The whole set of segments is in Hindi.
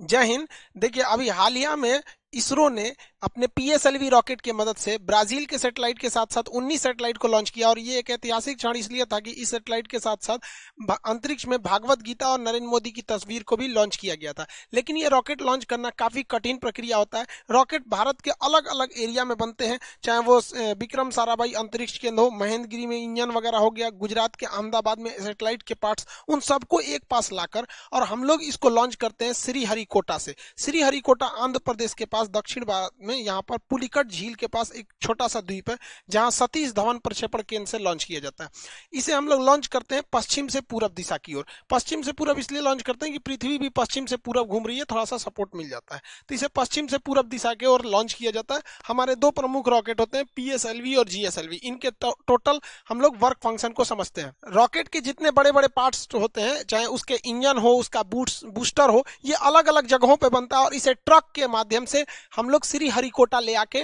जय हिंद देखिए अभी हालिया में इसरो ने अपने पीएसएलवी रॉकेट की मदद से ब्राजील के सैटेलाइट के साथ साथ 19 सैटेलाइट को लॉन्च किया और ये एक ऐतिहासिक क्षण इसलिए था कि इस सैटेलाइट के साथ साथ अंतरिक्ष में भागवत गीता और नरेंद्र मोदी की तस्वीर को भी लॉन्च किया गया था लेकिन ये रॉकेट लॉन्च करना काफी कठिन प्रक्रिया होता है रॉकेट भारत के अलग अलग एरिया में बनते हैं चाहे वो विक्रम साराभाई अंतरिक्ष केंद्र हो महेंद्रगिरी में इंजन वगैरह हो गया गुजरात के अहमदाबाद में सेटेलाइट के पार्ट्स उन सबको एक पास लाकर और हम लोग इसको लॉन्च करते हैं श्रीहरिकोटा से श्रीहरिकोटा आंध्र प्रदेश के पास पास दक्षिण भारत में यहाँ पर पुलिकट झील के पास एक छोटा सा द्वीप है जहाँ सतीश धवन प्रक्षेपण केंद्र से लॉन्च किया जाता है इसे हम लोग लॉन्च करते हैं पश्चिम से पूरब दिशा की ओर पश्चिम से पूरब इसलिए लॉन्च करते हैं कि पृथ्वी भी पश्चिम से पूरब घूम रही है थोड़ा सा सपोर्ट मिल जाता है तो इसे पश्चिम से पूरब दिशा की ओर लॉन्च किया जाता है हमारे दो प्रमुख रॉकेट होते हैं पी और जी इनके तो, टोटल हम लोग वर्क फंक्शन को समझते हैं रॉकेट के जितने बड़े बड़े पार्ट्स होते हैं चाहे उसके इंजन हो उसका बूस्टर हो ये अलग अलग जगहों पर बनता है और इसे ट्रक के माध्यम से हम लोग श्री हरिकोटा ले आके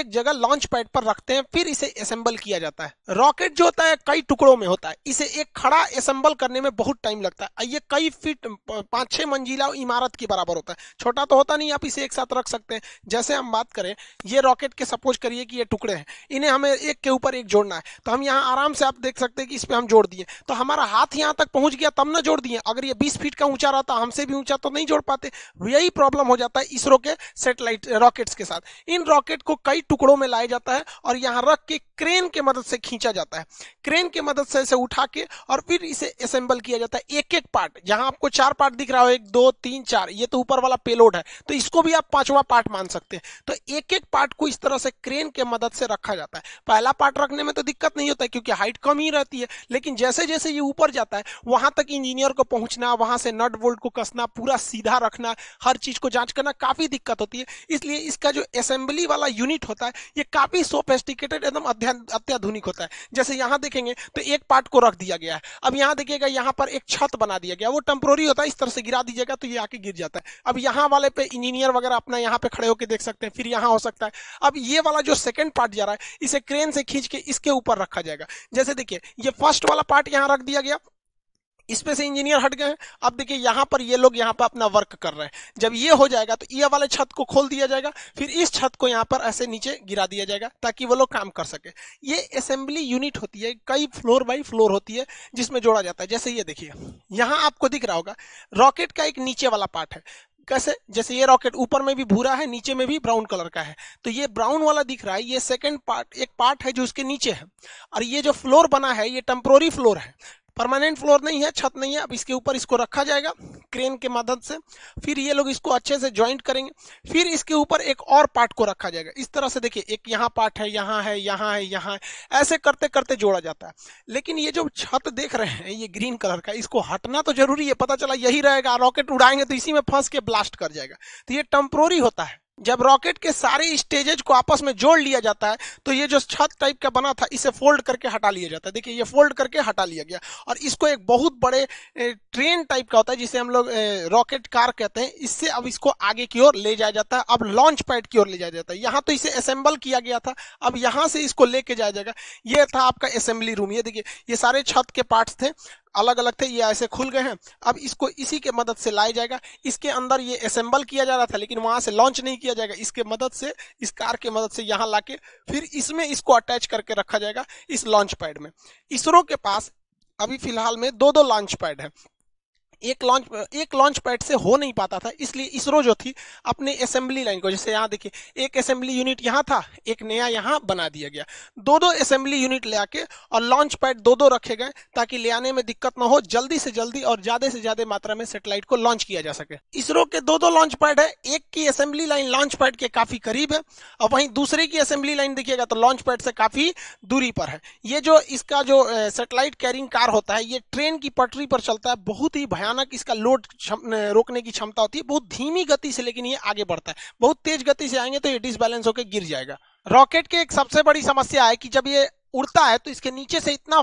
एक जगह लॉन्च पैड पर रखते हैं फिर इसे असेंबल किया जाता है रॉकेट जो होता है कई टुकड़ों में होता है इसे एक खड़ा असेंबल करने में बहुत टाइम लगता है ये कई फीट पांच छह मंजिला इमारत के बराबर होता है छोटा तो होता नहीं आप इसे एक साथ रख सकते हैं जैसे हम बात करें ये रॉकेट के सपोज करिए कि ये टुकड़े हैं इन्हें हमें एक के ऊपर एक जोड़ना है तो हम यहाँ आराम से आप देख सकते हैं कि इस पर हम जोड़ दिए तो हमारा हाथ यहाँ तक पहुंच गया तब ना जोड़ दिए अगर ये बीस फीट का ऊंचा रहता हमसे भी ऊंचा तो नहीं जोड़ पाते यही प्रॉब्लम हो जाता है इसरो के सेटेलाइट सैटेलाइट रॉकेट्स के साथ इन रॉकेट को कई टुकड़ों में लाया जाता है और यहाँ रख के क्रेन के मदद से खींचा जाता है क्रेन के मदद से इसे उठा के और फिर इसे असेंबल किया जाता है एक एक पार्ट जहां आपको चार पार्ट दिख रहा हो एक दो तीन चार ये तो ऊपर वाला पेलोड है तो इसको भी आप पांचवा पार्ट मान सकते हैं तो एक एक पार्ट को इस तरह से क्रेन के मदद से रखा जाता है पहला पार्ट रखने में तो दिक्कत नहीं होता क्योंकि हाइट कम ही रहती है लेकिन जैसे जैसे ये ऊपर जाता है वहां तक इंजीनियर को पहुंचना वहां से नट बोल्ट को कसना पूरा सीधा रखना हर चीज को जांच करना काफी दिक्कत होती है इसलिए इसका जो असेंबली वाला यूनिट होता है ये काफी सोफेस्टिकेटेड एकदम अत्याधुनिक होता है जैसे यहाँ देखेंगे तो एक पार्ट को रख दिया गया है अब यहाँ देखिएगा यहाँ पर एक छत बना दिया गया वो टेम्प्रोरी होता है इस तरह से गिरा दीजिएगा तो ये आके गिर जाता है अब यहाँ वाले पे इंजीनियर वगैरह अपना यहाँ पे खड़े होकर देख सकते हैं फिर यहाँ हो सकता है अब ये वाला जो सेकेंड पार्ट जा रहा है इसे क्रेन से खींच के इसके ऊपर रखा जाएगा जैसे देखिए ये फर्स्ट वाला पार्ट यहाँ रख दिया गया इसमें से इंजीनियर हट गए अब देखिए यहाँ पर ये लोग यहाँ पर अपना वर्क कर रहे हैं जब ये हो जाएगा तो ये वाले छत को खोल दिया जाएगा फिर इस छत को यहाँ पर ऐसे नीचे गिरा दिया जाएगा ताकि वो लोग काम कर सके ये असेंबली यूनिट होती है कई फ्लोर बाई फ्लोर होती है जिसमें जोड़ा जाता है जैसे ये देखिए यहाँ आपको दिख रहा होगा रॉकेट का एक नीचे वाला पार्ट है कैसे जैसे ये रॉकेट ऊपर में भी भूरा है नीचे में भी ब्राउन कलर का है तो ये ब्राउन वाला दिख रहा है ये सेकंड पार्ट एक पार्ट है जो उसके नीचे है और ये जो फ्लोर बना है ये टेम्प्रोरी फ्लोर है परमानेंट फ्लोर नहीं है छत नहीं है अब इसके ऊपर इसको रखा जाएगा क्रेन के मदद से फिर ये लोग इसको अच्छे से ज्वाइंट करेंगे फिर इसके ऊपर एक और पार्ट को रखा जाएगा इस तरह से देखिए एक यहाँ पार्ट है यहाँ है यहाँ है यहाँ है ऐसे करते करते जोड़ा जाता है लेकिन ये जो छत देख रहे हैं ये ग्रीन कलर का इसको हटना तो जरूरी है पता चला यही रहेगा रॉकेट उड़ाएंगे तो इसी में फंस के ब्लास्ट कर जाएगा तो ये टेम्प्रोरी होता है जब रॉकेट के सारे स्टेजेज को आपस में जोड़ लिया जाता है तो ये जो छत टाइप का बना था इसे फोल्ड करके हटा लिया जाता है देखिए ये फोल्ड करके हटा लिया गया और इसको एक बहुत बड़े ट्रेन टाइप का होता है जिसे हम लोग रॉकेट कार कहते हैं इससे अब इसको आगे की ओर ले जाया जाता है अब लॉन्च पैड की ओर ले जाया जाता है यहाँ तो इसे असेंबल किया गया था अब यहाँ से इसको लेके जाया जाएगा ये था आपका असेंबली रूम ये देखिए ये सारे छत के पार्ट्स थे अलग अलग थे ये ऐसे खुल गए हैं अब इसको इसी के मदद से लाया जाएगा इसके अंदर ये असेंबल किया जा रहा था लेकिन वहां से लॉन्च नहीं किया जाएगा इसके मदद से इस कार के मदद से यहाँ लाके फिर इसमें इसको अटैच करके रखा जाएगा इस लॉन्च पैड में इसरो के पास अभी फिलहाल में दो दो लॉन्च पैड है एक लॉन्च एक लॉन्च पैड से हो नहीं पाता था इसलिए इसरो जो थी अपने असेंबली लाइन को जैसे यहाँ देखिए एक असेंबली यूनिट यहाँ था एक नया यहाँ बना दिया गया दो दो असेंबली यूनिट ले आके और लॉन्च पैड दो दो रखे गए ताकि ले आने में दिक्कत ना हो जल्दी से जल्दी और ज्यादा से ज्यादा मात्रा में सेटेलाइट को लॉन्च किया जा सके इसरो के दो दो लॉन्च पैड है एक की असेंबली लाइन लॉन्च पैड के काफी करीब है और वहीं दूसरे की असेंबली लाइन देखिएगा तो लॉन्च पैड से काफी दूरी पर है ये जो इसका जो सेटेलाइट कैरिंग कार होता है ये ट्रेन की पटरी पर चलता है बहुत ही भयानक अचानक इसका लोड रोकने की क्षमता होती है बहुत धीमी गति से लेकिन ये आगे बढ़ता है बहुत तेज गति से आएंगे तो ये डिसबैलेंस होकर गिर जाएगा रॉकेट की एक सबसे बड़ी समस्या है कि जब ये उड़ता है तो इसके नीचे से इतना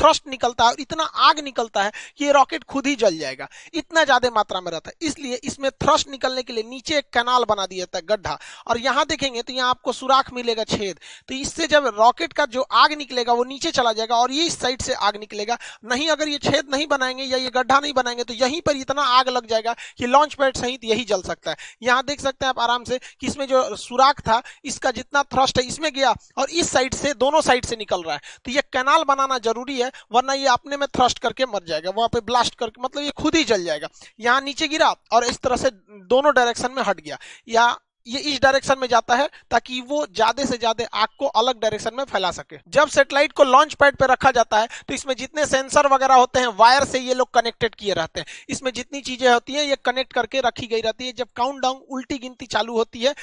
थ्रस्ट निकलता है और इतना आग निकलता है कि ये रॉकेट खुद ही जल जाएगा इतना ज्यादा मात्रा में रहता है इसलिए इसमें थ्रस्ट निकलने के लिए नीचे एक कनाल बना दिया जाता है गड्ढा और यहाँ देखेंगे तो यहाँ आपको सुराख मिलेगा छेद तो इससे जब रॉकेट का जो आग निकलेगा वो नीचे चला जाएगा और ये इस साइड से आग निकलेगा नहीं अगर ये छेद नहीं बनाएंगे या ये गड्ढा नहीं बनाएंगे तो यहीं पर इतना आग लग जाएगा कि लॉन्च पैड सहित यही जल सकता है यहाँ देख सकते हैं आप आराम से कि इसमें जो सुराख था इसका जितना थ्रस्ट है इसमें गया और इस साइड से दोनों साइड साइड से निकल रहा है तो ये कैनाल बनाना जरूरी है वरना ये अपने में थ्रस्ट करके मर जाएगा वहाँ पे ब्लास्ट करके मतलब ये खुद ही जल जाएगा यहाँ नीचे गिरा और इस तरह से दोनों डायरेक्शन में हट गया या ये इस डायरेक्शन में जाता है ताकि वो ज्यादा से ज्यादा आग को अलग डायरेक्शन में फैला सके जब सेटेलाइट को लॉन्च पैड पर रखा जाता है तो इसमें जितने सेंसर वगैरह होते हैं वायर से ये लोग कनेक्टेड किए रहते हैं इसमें जितनी चीजें होती है ये कनेक्ट करके रखी गई रहती है जब काउंट डाउन उल्टी गिनती चालू होती है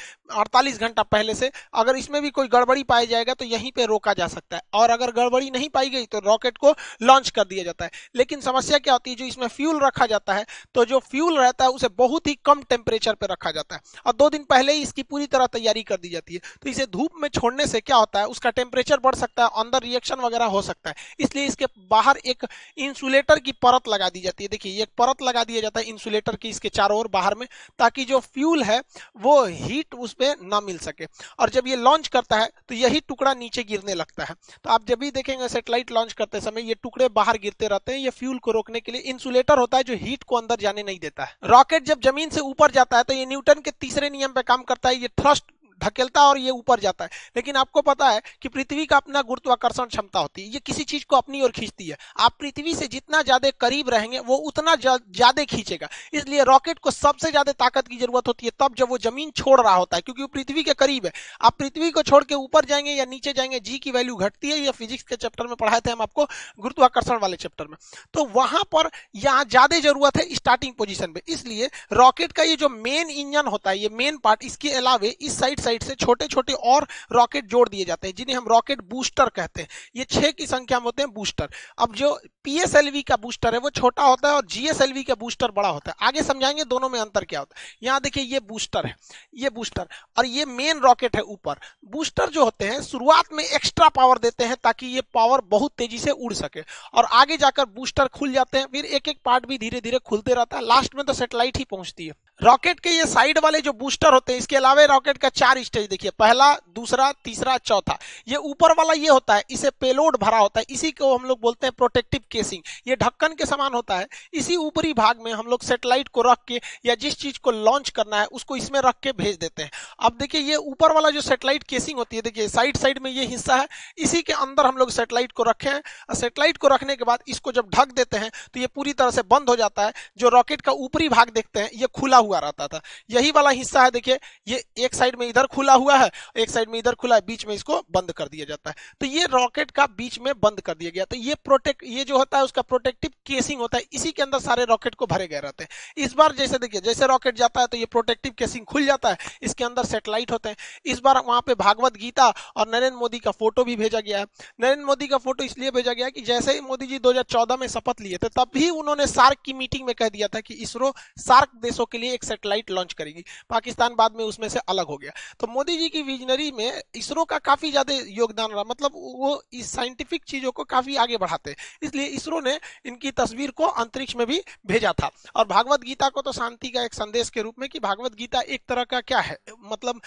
अड़तालीस घंटा पहले से अगर इसमें भी कोई गड़बड़ी पाया जाएगा तो यहीं पर रोका जा सकता है और अगर गड़बड़ी नहीं पाई गई तो रॉकेट को लॉन्च कर दिया जाता है लेकिन समस्या क्या होती है जो इसमें फ्यूल रखा जाता है तो जो फ्यूल रहता है उसे बहुत ही कम टेम्परेचर पर रखा जाता है और दो दिन पहले पहले ही इसकी पूरी तरह तैयारी कर दी जाती है तो इसे धूप में छोड़ने से क्या होता है उसका टेम्परेचर बढ़ सकता है अंदर रिएक्शन वगैरह हो सकता है इसलिए इसके बाहर एक इंसुलेटर की परत लगा दी जाती है देखिए एक परत लगा दिया जाता है इंसुलेटर की इसके चारों ओर बाहर में ताकि जो फ्यूल है वो हीट उस पर ना मिल सके और जब ये लॉन्च करता है तो यही टुकड़ा नीचे गिरने लगता है तो आप जब भी देखेंगे सेटेलाइट लॉन्च करते समय ये टुकड़े बाहर गिरते रहते हैं ये फ्यूल को रोकने के लिए इंसुलेटर होता है जो हीट को अंदर जाने नहीं देता है रॉकेट जब जमीन से ऊपर जाता है तो ये न्यूटन के तीसरे नियम पर काम काम करता है ये थ्रस्ट धकेलता और ये ऊपर जाता है लेकिन आपको पता है कि पृथ्वी का अपना गुरुत्वाकर्षण क्षमता होती है ये किसी चीज को अपनी ओर खींचती है आप पृथ्वी से जितना ज्यादा करीब रहेंगे वो उतना ज्यादा खींचेगा इसलिए रॉकेट को सबसे ज्यादा ताकत की जरूरत होती है तब जब वो जमीन छोड़ रहा होता है क्योंकि वो पृथ्वी के करीब है आप पृथ्वी को छोड़ के ऊपर जाएंगे या नीचे जाएंगे जी की वैल्यू घटती है या फिजिक्स के चैप्टर में पढ़ाए थे हम आपको गुरुत्वाकर्षण वाले चैप्टर में तो वहां पर यहाँ ज्यादा जरूरत है स्टार्टिंग पोजिशन में इसलिए रॉकेट का ये जो मेन इंजन होता है ये मेन पार्ट इसके अलावे इस साइड साइड से छोटे छोटे और रॉकेट जोड़ दिए जाते हैं जिन्हें हम रॉकेट बूस्टर कहते हैं ये छह की संख्या में होते हैं बूस्टर अब जो पीएसएलवी का बूस्टर है वो छोटा होता है और जीएसएलवी का बूस्टर बड़ा होता है आगे समझाएंगे दोनों में अंतर क्या होता है यहाँ देखिए ये बूस्टर है ये बूस्टर और ये मेन रॉकेट है ऊपर बूस्टर जो होते हैं शुरुआत में एक्स्ट्रा पावर देते हैं ताकि ये पावर बहुत तेजी से उड़ सके और आगे जाकर बूस्टर खुल जाते हैं फिर एक एक पार्ट भी धीरे धीरे खुलते रहता है लास्ट में तो सेटेलाइट ही पहुंचती है रॉकेट के ये साइड वाले जो बूस्टर होते हैं इसके अलावा रॉकेट का चार स्टेज देखिए पहला दूसरा तीसरा चौथा ये ऊपर वाला ये होता है इसे पेलोड भरा होता है इसी को हम लोग बोलते हैं प्रोटेक्टिव केसिंग ये ढक्कन के समान होता है इसी ऊपरी भाग में हम लोग सेटेलाइट को रख के या जिस चीज को लॉन्च करना है उसको इसमें रख के भेज देते हैं अब देखिए ये ऊपर वाला जो सेटेलाइट केसिंग होती है देखिए साइड साइड में ये हिस्सा है इसी के अंदर हम लोग सेटेलाइट को रखे हैं और सेटेलाइट को रखने के बाद इसको जब ढक देते हैं तो ये पूरी तरह से बंद हो जाता है जो रॉकेट का ऊपरी भाग देखते हैं ये खुला हुआ हुआ रहता था यही वाला हिस्सा है देखिए ये एक साइड में इधर खुला हुआ है एक साइड में इधर खुला है बीच में इसको बंद कर दिया जाता है तो ये रॉकेट का बीच में बंद कर दिया गया तो ये प्रोटेक्ट ये जो होता है उसका प्रोटेक्टिव केसिंग होता है इसी के अंदर सारे रॉकेट को भरे गए रहते हैं इस बार जैसे देखिए जैसे रॉकेट जाता है तो ये प्रोटेक्टिव केसिंग खुल जाता है इसके अंदर सेटेलाइट होते हैं इस बार वहां पे भागवत गीता और नरेंद्र मोदी का फोटो भी भेजा गया है नरेंद्र मोदी का फोटो इसलिए भेजा गया कि जैसे ही मोदी जी दो में शपथ लिए थे तब भी उन्होंने सार्क की मीटिंग में कह दिया था कि इसरो सार्क देशों के लिए भी एक सेटेलाइट लॉन्च करेगी पाकिस्तान बाद में उसमें से अलग हो गया तो मोदी जी की विजनरी में इसरो का काफी ज्यादा योगदान रहा मतलब वो इस साइंटिफिक चीजों को काफी आगे बढ़ाते इसलिए इसरो ने इनकी तस्वीर को अंतरिक्ष में भी भेजा था और भागवत गीता को तो शांति का एक संदेश के रूप में कि भागवत गीता एक तरह का क्या है मतलब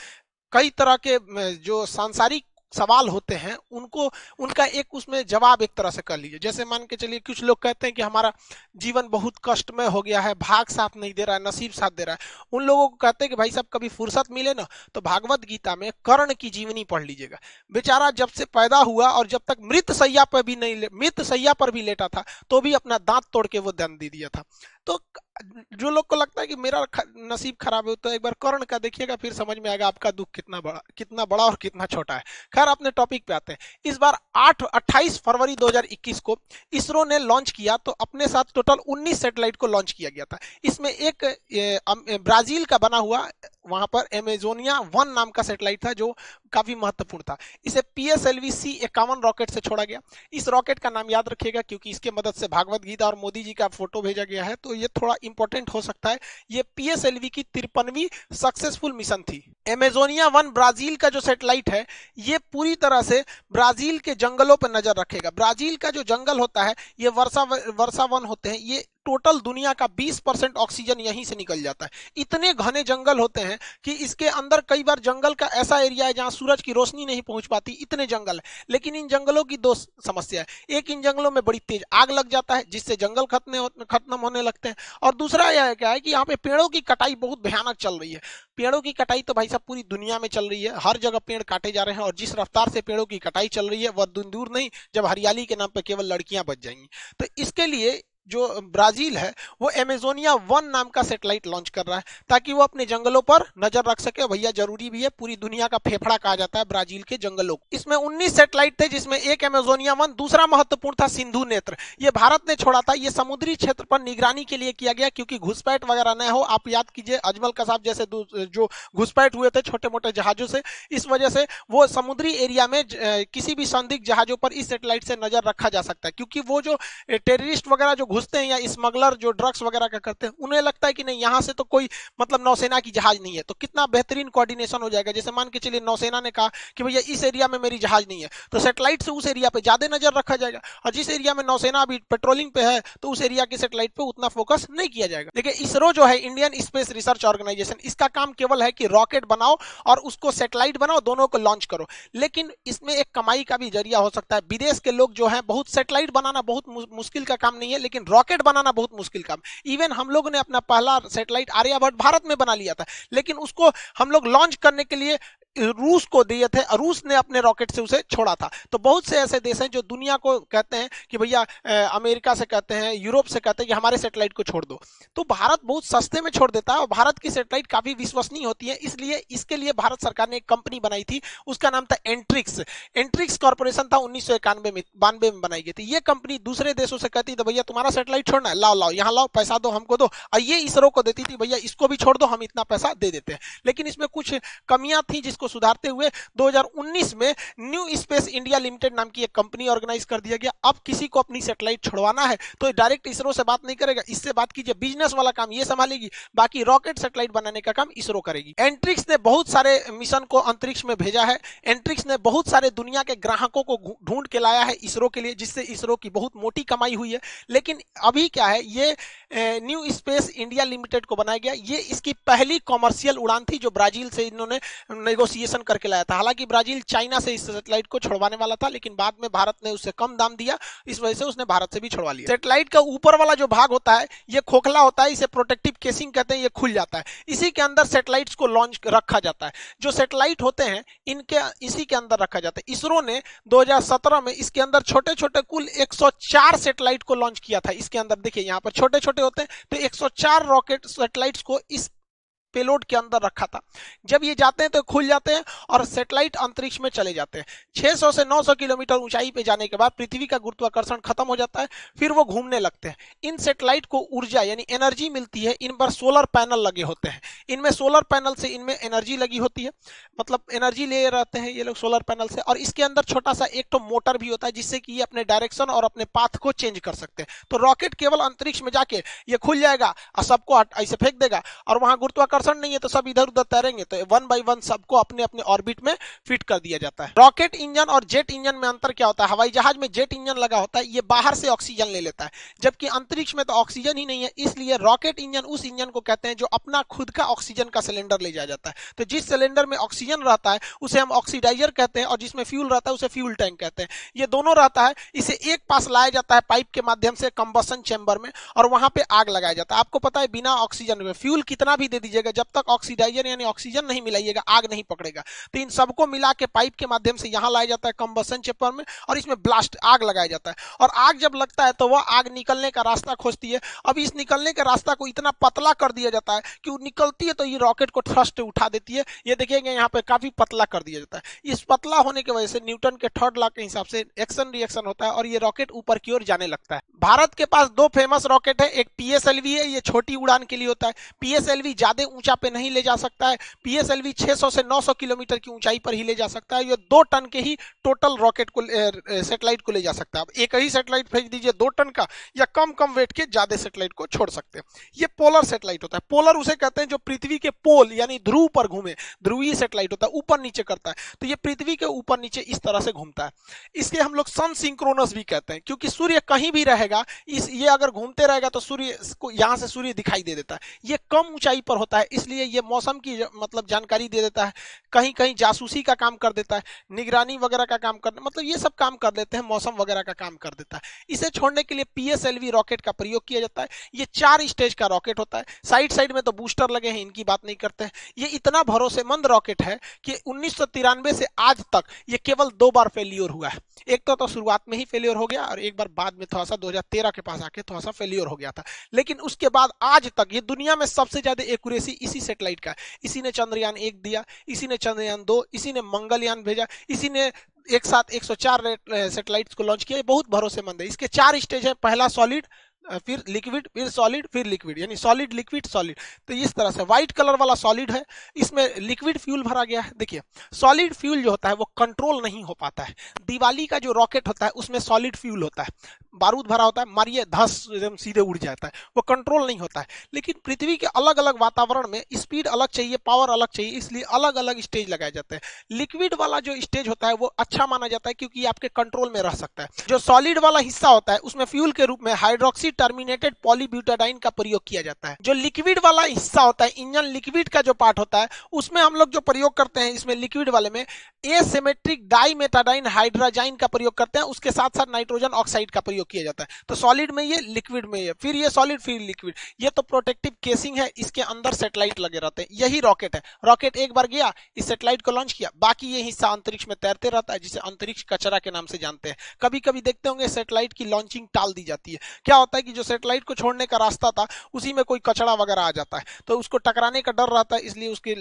कई तरह के जो सांसारिक सवाल होते हैं उनको उनका एक उसमें जवाब एक तरह से कर लीजिए जैसे मान के चलिए कुछ लोग कहते हैं कि हमारा जीवन बहुत कष्टमय हो गया है भाग साथ नहीं दे रहा है नसीब साथ दे रहा है उन लोगों को कहते हैं कि भाई साहब कभी फुर्सत मिले ना तो भागवत गीता में कर्ण की जीवनी पढ़ लीजिएगा बेचारा जब से पैदा हुआ और जब तक मृत सैया पर भी नहीं मृत सैया पर भी लेटा था तो भी अपना दांत तोड़ के वो दंड दे दिया था तो जो लोग को लगता है कि मेरा नसीब खराब है तो एक बार कर्ण का देखिएगा फिर समझ में आएगा आपका दुख कितना बड़ा कितना बड़ा और कितना छोटा है खैर अपने टॉपिक पे आते हैं इस बार 8 28 फरवरी 2021 को इसरो ने लॉन्च किया तो अपने साथ टोटल 19 सैटेलाइट को लॉन्च किया गया था इसमें एक ब्राजील का बना हुआ वहां पर एमेजोनिया वन नाम का सैटेलाइट था जो काफी महत्वपूर्ण था इसे P S L V C इक्यावन रॉकेट से छोड़ा गया इस रॉकेट का नाम याद रखिएगा क्योंकि इसके मदद से भागवत गीता और मोदी जी का फोटो भेजा गया है तो ये थोड़ा इंपॉर्टेंट हो सकता है ये पी एस एल वी की तिरपनवी सक्सेसफुल मिशन थी एमेजोनिया वन ब्राजील का जो सेटेलाइट है ये पूरी तरह से ब्राजील के जंगलों पर नजर रखेगा ब्राजील का जो जंगल होता है ये वर्षा वर्षा वन होते हैं ये टोटल दुनिया का 20 परसेंट ऑक्सीजन यहीं से निकल जाता है इतने घने जंगल होते हैं कि इसके अंदर कई बार जंगल का ऐसा एरिया है जहां सूरज की रोशनी नहीं पहुंच पाती इतने जंगल है लेकिन इन जंगलों की दो समस्या है एक इन जंगलों में बड़ी तेज आग लग जाता है जिससे जंगल खत्म खत्म होने लगते हैं और दूसरा यह है क्या है कि यहाँ पे पेड़ों की कटाई बहुत भयानक चल रही है पेड़ों की कटाई तो भाई साहब पूरी दुनिया में चल रही है हर जगह पेड़ काटे जा रहे हैं और जिस रफ्तार से पेड़ों की कटाई चल रही है वह दूर नहीं जब हरियाली के नाम पर केवल लड़कियां बच जाएंगी तो इसके लिए जो ब्राजील है वो एमेजोनिया वन नाम का सेटेलाइट लॉन्च कर रहा है ताकि वो अपने जंगलों पर नजर रख सके भैया जरूरी भी है पूरी दुनिया का फेफड़ा कहा जाता है ब्राजील के जंगलों को इसमें उन्नीस सेटेलाइट थे जिसमें एक एमेजोनिया वन दूसरा महत्वपूर्ण था सिंधु नेत्र ये भारत ने छोड़ा था ये समुद्री क्षेत्र पर निगरानी के लिए किया गया क्योंकि घुसपैठ वगैरह न हो आप याद कीजिए अजमल कसाब जैसे जो घुसपैठ हुए थे छोटे मोटे जहाजों से इस वजह से वो समुद्री एरिया में किसी भी संदिग्ध जहाजों पर इस सेटेलाइट से नजर रखा जा सकता है क्योंकि वो जो टेररिस्ट वगैरह जो घुसते हैं या स्मगलर जो ड्रग्स वगैरह का करते हैं उन्हें लगता है कि नहीं यहाँ से तो कोई मतलब नौसेना की जहाज नहीं है तो कितना बेहतरीन कोऑर्डिनेशन हो जाएगा जैसे मान के चलिए नौसेना ने कहा कि भैया इस एरिया में मेरी जहाज नहीं है तो सेटेलाइट से उस एरिया पर ज्यादा नजर रखा जाएगा और जिस एरिया में नौसेना अभी पेट्रोलिंग पे है तो उस एरिया की सेटेलाइट पर उतना फोकस नहीं किया जाएगा देखिए इसरो जो है इंडियन स्पेस रिसर्च ऑर्गेनाइजेशन इसका काम केवल है कि रॉकेट बनाओ और उसको सेटेलाइट बनाओ दोनों को लॉन्च करो लेकिन इसमें एक कमाई का भी जरिया हो सकता है विदेश के लोग जो है बहुत सेटेलाइट बनाना बहुत मुश्किल का काम नहीं है लेकिन रॉकेट बनाना बहुत मुश्किल काम इवन हम लोगों ने अपना पहला सेटेलाइट आर्यभट्ट भारत में बना लिया था लेकिन उसको हम लोग लॉन्च करने के लिए रूस को दिए थे रूस ने अपने रॉकेट से उसे छोड़ा था तो बहुत से ऐसे देश हैं जो दुनिया को कहते हैं कि भैया अमेरिका से कहते हैं यूरोप से कहते हैं कि हमारे सेटेलाइट को छोड़ दो तो भारत बहुत सस्ते में छोड़ देता है और भारत की सेटेलाइट काफी विश्वसनीय होती है इसलिए इसके लिए भारत सरकार ने एक कंपनी बनाई थी उसका नाम था एंट्रिक्स एंट्रिक्स कॉर्पोरेशन था उन्नीस में बानवे में बनाई गई थी ये कंपनी दूसरे देशों से कहती थी भैया तुम्हारा सेटेलाइट छोड़ना है लाओ लाओ यहाँ लाओ पैसा दो हमको दो और ये इसरो को देती थी भैया इसको भी छोड़ दो हम इतना पैसा दे देते हैं लेकिन इसमें कुछ कमियां थी जिसको को सुधारते हुए 2019 में न्यू स्पेस इंडिया लिमिटेड नाम की एक कंपनी ऑर्गेनाइज कर दिया गया अब किसी को अपनी सेटेलाइट छोड़वाना है तो डायरेक्ट इसरो से बात नहीं करेगा इससे बात कीजिए बिजनेस वाला काम ये संभालेगी बाकी रॉकेट सेटेलाइट बनाने का काम इसरो करेगी एंट्रिक्स ने बहुत सारे मिशन को अंतरिक्ष में भेजा है एंट्रिक्स ने बहुत सारे दुनिया के ग्राहकों को ढूंढ के लाया है इसरो के लिए जिससे इसरो की बहुत मोटी कमाई हुई है लेकिन अभी क्या है ये न्यू स्पेस इंडिया लिमिटेड को बनाया गया ये इसकी पहली कॉमर्शियल उड़ान थी जो ब्राजील से इन्होंने नेगोशिएशन करके लाया था हालांकि ब्राजील चाइना से इस सेटेलाइट को छोड़वाने वाला था लेकिन बाद में भारत ने उसे कम दाम दिया इस वजह से उसने भारत से भी छोड़वा लिया सेटेलाइट का ऊपर वाला जो भाग होता है ये खोखला होता है इसे प्रोटेक्टिव केसिंग कहते हैं ये खुल जाता है इसी के अंदर सेटेलाइट को लॉन्च रखा जाता है जो सेटेलाइट होते हैं इनके इसी के अंदर रखा जाता है इसरो ने दो में इसके अंदर छोटे छोटे कुल एक सेटेलाइट को लॉन्च किया था इसके अंदर देखिए यहाँ पर छोटे छोटे होते हैं तो 104 रॉकेट सेटेलाइट को इस पेलोड के अंदर रखा था जब ये जाते हैं तो खुल जाते हैं और सेटेलाइट अंतरिक्ष में चले जाते हैं 600 से 900 किलोमीटर ऊंचाई पे जाने के बाद पृथ्वी का गुरुत्वाकर्षण खत्म हो जाता है फिर वो घूमने लगते हैं इन सेटेलाइट को ऊर्जा यानी एनर्जी मिलती है इन पर सोलर पैनल लगे होते हैं इनमें सोलर पैनल से इनमें एनर्जी लगी होती है मतलब एनर्जी ले रहते हैं ये लोग सोलर पैनल से और इसके अंदर छोटा सा एक तो मोटर भी होता है जिससे कि ये अपने डायरेक्शन और अपने पाथ को चेंज कर सकते हैं तो रॉकेट केवल अंतरिक्ष में जाके ये खुल जाएगा और सबको ऐसे फेंक देगा और वहां गुरुत्वाकर्षण आकर्षण नहीं है तो सब इधर उधर तैरेंगे तो वन बाई वन सबको अपने अपने ऑर्बिट में फिट कर दिया जाता है रॉकेट इंजन और जेट इंजन में अंतर क्या होता है हवाई जहाज में जेट इंजन लगा होता है ये बाहर से ऑक्सीजन ले लेता है जबकि अंतरिक्ष में तो ऑक्सीजन ही नहीं है इसलिए रॉकेट इंजन उस इंजन को कहते हैं जो अपना खुद का ऑक्सीजन का सिलेंडर ले जाया जाता है तो जिस सिलेंडर में ऑक्सीजन रहता है उसे हम ऑक्सीडाइजर कहते हैं और जिसमें फ्यूल रहता है उसे फ्यूल टैंक कहते हैं ये दोनों रहता है इसे एक पास लाया जाता है पाइप के माध्यम से कंबसन चैम्बर में और वहां पे आग लगाया जाता है आपको पता है बिना ऑक्सीजन में फ्यूल कितना भी दे दीजिएगा जब तक ऑक्सीडाइजर यानी ऑक्सीजन नहीं मिलाइएगा आग नहीं पकड़ेगा तो इन सबको मिला के पाइप के माध्यम से यहाँ लाया जाता है कम्बसन चेपर में और इसमें ब्लास्ट आग लगाया जाता है और आग जब लगता है तो वह आग निकलने का रास्ता खोजती है अब इस निकलने के रास्ता को इतना पतला कर दिया जाता है कि वो निकलती है तो ये रॉकेट को थ्रस्ट उठा देती है ये देखेंगे यहाँ पर काफी पतला कर दिया जाता है इस पतला होने की वजह से न्यूटन के थर्ड लॉ के हिसाब से एक्शन रिएक्शन होता है और ये रॉकेट ऊपर की ओर जाने लगता है भारत के पास दो फेमस रॉकेट है एक पीएसएलवी है ये छोटी उड़ान के लिए होता है पीएसएलवी ज्यादा ऊंचा पे नहीं ले जा सकता है पीएसएलवी 600 से 900 किलोमीटर की ऊंचाई पर ही ले जा सकता है ये दो टन के ही टोटल रॉकेट को सेटेलाइट को ले जा सकता है एक ही सेटेलाइट भेज दीजिए दो टन का या कम कम वेट के ज्यादा सेटेलाइट को छोड़ सकते हैं ये पोलर सेटेलाइट होता है पोलर उसे कहते हैं जो पृथ्वी के पोल यानी ध्रुव पर घूमे ध्रुवीय सेटेलाइट होता है ऊपर नीचे करता है तो ये पृथ्वी के ऊपर नीचे इस तरह से घूमता है इसलिए हम लोग सन सिंक्रोनस भी कहते हैं क्योंकि सूर्य कहीं भी रहेगा इस ये अगर घूमते रहेगा तो सूर्य को यहाँ से सूर्य दिखाई दे देता है ये कम ऊंचाई पर होता है इसलिए ये मौसम की मतलब जानकारी दे देता है कहीं कहीं जासूसी का काम कर देता है निगरानी वगैरह का काम कर मतलब ये सब काम कर लेते हैं मौसम वगैरह का काम कर देता है इसे छोड़ने के लिए पीएसएलवी रॉकेट का प्रयोग किया जाता है ये चार स्टेज का रॉकेट होता है साइड साइड में तो बूस्टर लगे हैं इनकी बात नहीं करते हैं ये इतना भरोसेमंद रॉकेट है कि उन्नीस से आज तक ये केवल दो बार फेल्योर हुआ है एक तो, तो शुरुआत में ही फेल्योर हो गया और एक बार बाद में थोड़ा सा 2013 के पास आके थोड़ा सा फेल्योर हो गया था लेकिन उसके बाद आज तक ये दुनिया में सबसे ज्यादा एक्यूरेसी भी इसी सेटेलाइट का इसी ने चंद्रयान एक दिया इसी ने चंद्रयान दो इसी ने मंगलयान भेजा इसी ने एक साथ 104 सेटेलाइट्स को लॉन्च किया बहुत भरोसेमंद है इसके चार स्टेज है पहला सॉलिड फिर लिक्विड फिर सॉलिड फिर लिक्विड यानी सॉलिड लिक्विड सॉलिड तो इस तरह से व्हाइट कलर वाला सॉलिड है इसमें लिक्विड फ्यूल भरा गया है देखिए सॉलिड फ्यूल जो होता है वो कंट्रोल नहीं हो पाता है दिवाली का जो रॉकेट होता है उसमें सॉलिड फ्यूल होता है बारूद भरा होता है मारिए धस एकदम सीधे उड़ जाता है वो कंट्रोल नहीं होता है लेकिन पृथ्वी के अलग अलग वातावरण में स्पीड अलग चाहिए पावर अलग चाहिए इसलिए अलग अलग स्टेज लगाए जाते हैं लिक्विड वाला जो स्टेज होता है वो अच्छा माना जाता है क्योंकि आपके कंट्रोल में रह सकता है जो सॉलिड वाला हिस्सा होता है उसमें फ्यूल के रूप में हाइड्रोक्सी टर्मिनेटेड पॉलीब्यूटाडाइन का प्रयोग किया जाता है जो लिक्विड वाला हिस्सा होता है इंजन लिक्विड का जो पार्ट होता है उसमें हम लोग जो प्रयोग करते हैं इसमें लिक्विड वाले में एसेमेट्रिक डाइमेटाडाइन हाइड्राजाइन का प्रयोग करते हैं उसके साथ साथ नाइट्रोजन ऑक्साइड का प्रयोग उपयोग किया जाता है तो सॉलिड में ये लिक्विड में ये फिर ये सॉलिड फिर लिक्विड ये तो प्रोटेक्टिव केसिंग है इसके अंदर सेटेलाइट लगे रहते हैं यही रॉकेट है रॉकेट एक बार गया इस सेटेलाइट को लॉन्च किया बाकी ये हिस्सा अंतरिक्ष में तैरते रहता है जिसे अंतरिक्ष कचरा के नाम से जानते हैं कभी कभी देखते होंगे सेटेलाइट की लॉन्चिंग टाल दी जाती है क्या होता है कि जो सेटेलाइट को छोड़ने का रास्ता था उसी में कोई कचरा वगैरह आ जाता है तो उसको टकराने का डर रहता है इसलिए उसके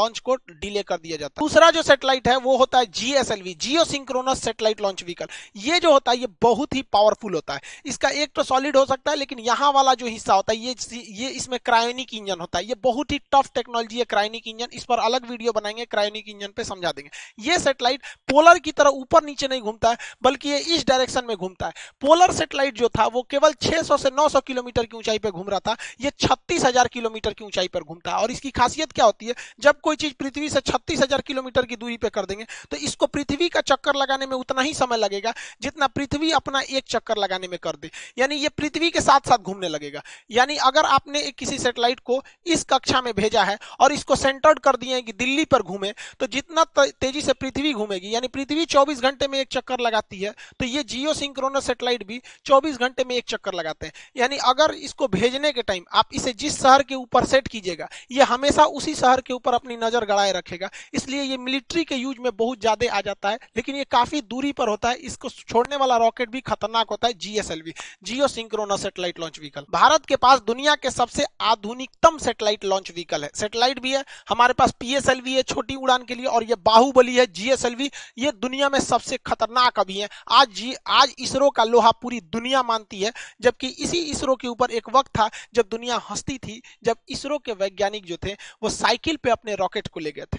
लॉन्च को डिले कर दिया जाता है दूसरा जो सेटेलाइट है वो होता है GSLV geosynchronous satellite launch vehicle ये जो होता है ये बहुत ही पावरफुल फुल होता है इसका एक तो सॉलिड हो सकता है लेकिन यहाँ वाला जो हिस्सा होता है ये ये इसमें क्रायोनिक इंजन होता है ये बहुत ही टफ टेक्नोलॉजी है क्रायोनिक इंजन इस पर अलग वीडियो बनाएंगे क्रायोनिक इंजन पे समझा देंगे ये सेटेलाइट पोलर की तरह ऊपर नीचे नहीं घूमता है बल्कि ये इस डायरेक्शन में घूमता है पोलर सेटेलाइट जो था वो केवल 600 से नौ किलोमीटर की ऊंचाई पर घूम रहा था ये छत्तीस किलोमीटर की ऊंचाई पर घूमता है और इसकी खासियत क्या होती है जब कोई चीज पृथ्वी से छत्तीस किलोमीटर की दूरी पर कर देंगे तो इसको पृथ्वी का चक्कर लगाने में उतना ही समय लगेगा जितना पृथ्वी अपना एक चक्कर लगाने में कर दे यानी ये पृथ्वी के साथ साथ घूमने लगेगा यानी अगर आपने एक किसी सेटेलाइट को इस कक्षा में भेजा है और इसको सेंटर्ड कर दिए कि दिल्ली पर घूमे तो जितना तेजी से पृथ्वी घूमेगी यानी पृथ्वी चौबीस घंटे में एक चक्कर लगाती है तो ये जियो सिंक्रोनस सेटेलाइट भी चौबीस घंटे में एक चक्कर लगाते हैं यानी अगर इसको भेजने के टाइम आप इसे जिस शहर के ऊपर सेट कीजिएगा ये हमेशा उसी शहर के ऊपर अपनी नजर गड़ाए रखेगा इसलिए ये मिलिट्री के यूज में बहुत ज्यादा आ जाता है लेकिन ये काफी दूरी पर होता है इसको छोड़ने वाला रॉकेट भी खतरनाक होता है होता है GSLV geosynchronous satellite launch vehicle Bharat के पास दुनिया के सबसे आधुनिकतम सेटेलाइट लॉन्च व्हीकल है सेटेलाइट भी है हमारे पास पीएसएलवी है छोटी उड़ान के लिए और ये बाहुबली है जीएसएलवी ये दुनिया में सबसे खतरनाक अभी है आज जी आज इसरो का लोहा पूरी दुनिया मानती है जबकि इसी इसरो के ऊपर एक वक्त था जब दुनिया हंसती थी जब इसरो के वैज्ञानिक जो थे वो साइकिल पे अपने रॉकेट को ले गए थे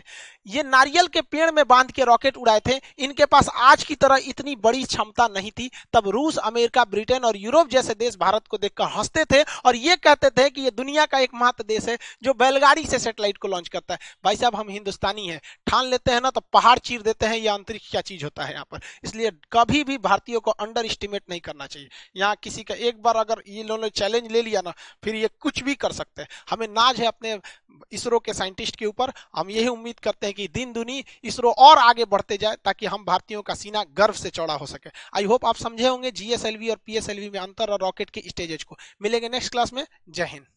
ये नारियल के पेड़ में बांध के रॉकेट उड़ाए थे इनके पास आज की तरह इतनी बड़ी क्षमता नहीं थी तब रूस अमेरिका ब्रिटेन और यूरोप जैसे देश भारत को देखकर हंसते थे और ये कहते थे कि ये दुनिया का एकमात्र देश है जो बैलगाड़ी से सेटेलाइट को लॉन्च करता है भाई साहब हम हिंदुस्तानी है ठान लेते हैं ना तो पहाड़ चीर देते हैं या अंतरिक्ष क्या चीज होता है यहाँ पर इसलिए कभी भी भारतीयों को अंडर एस्टिमेट नहीं करना चाहिए यहाँ किसी का एक बार अगर ये लोगों चैलेंज ले लिया ना फिर ये कुछ भी कर सकते हैं हमें नाज है अपने इसरो के साइंटिस्ट के ऊपर हम यही उम्मीद करते हैं कि दिन दुनी इसरो और आगे बढ़ते जाए ताकि हम भारतीयों का सीना गर्व से चौड़ा हो सके आई होप आप समझे होंगे जीएस और पीएसएलवी में अंतर और रॉकेट के स्टेजेज को मिलेंगे नेक्स्ट क्लास में जय हिंद